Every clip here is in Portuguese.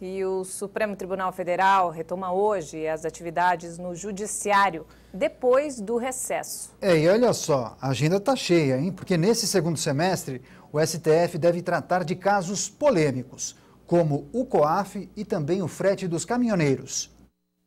E o Supremo Tribunal Federal retoma hoje as atividades no Judiciário, depois do recesso. É, e olha só, a agenda está cheia, hein? Porque nesse segundo semestre, o STF deve tratar de casos polêmicos, como o COAF e também o frete dos caminhoneiros.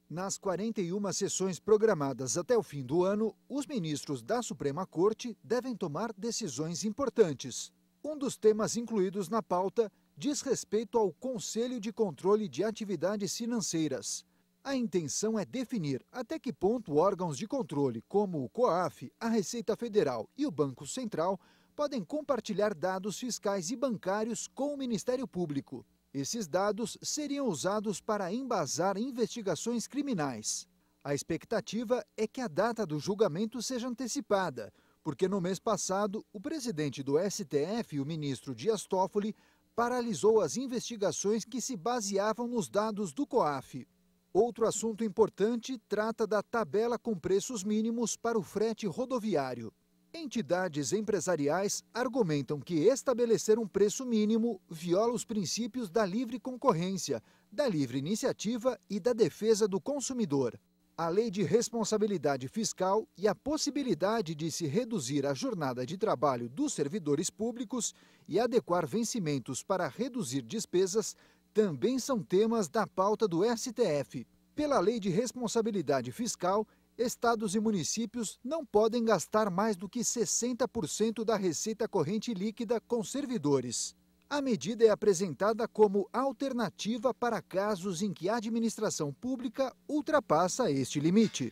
Nas 41 sessões programadas até o fim do ano, os ministros da Suprema Corte devem tomar decisões importantes. Um dos temas incluídos na pauta diz respeito ao Conselho de Controle de Atividades Financeiras. A intenção é definir até que ponto órgãos de controle, como o COAF, a Receita Federal e o Banco Central, podem compartilhar dados fiscais e bancários com o Ministério Público. Esses dados seriam usados para embasar investigações criminais. A expectativa é que a data do julgamento seja antecipada, porque no mês passado, o presidente do STF, o ministro Dias Toffoli, paralisou as investigações que se baseavam nos dados do COAF. Outro assunto importante trata da tabela com preços mínimos para o frete rodoviário. Entidades empresariais argumentam que estabelecer um preço mínimo viola os princípios da livre concorrência, da livre iniciativa e da defesa do consumidor a lei de responsabilidade fiscal e a possibilidade de se reduzir a jornada de trabalho dos servidores públicos e adequar vencimentos para reduzir despesas também são temas da pauta do STF. Pela lei de responsabilidade fiscal, estados e municípios não podem gastar mais do que 60% da receita corrente líquida com servidores. A medida é apresentada como alternativa para casos em que a administração pública ultrapassa este limite.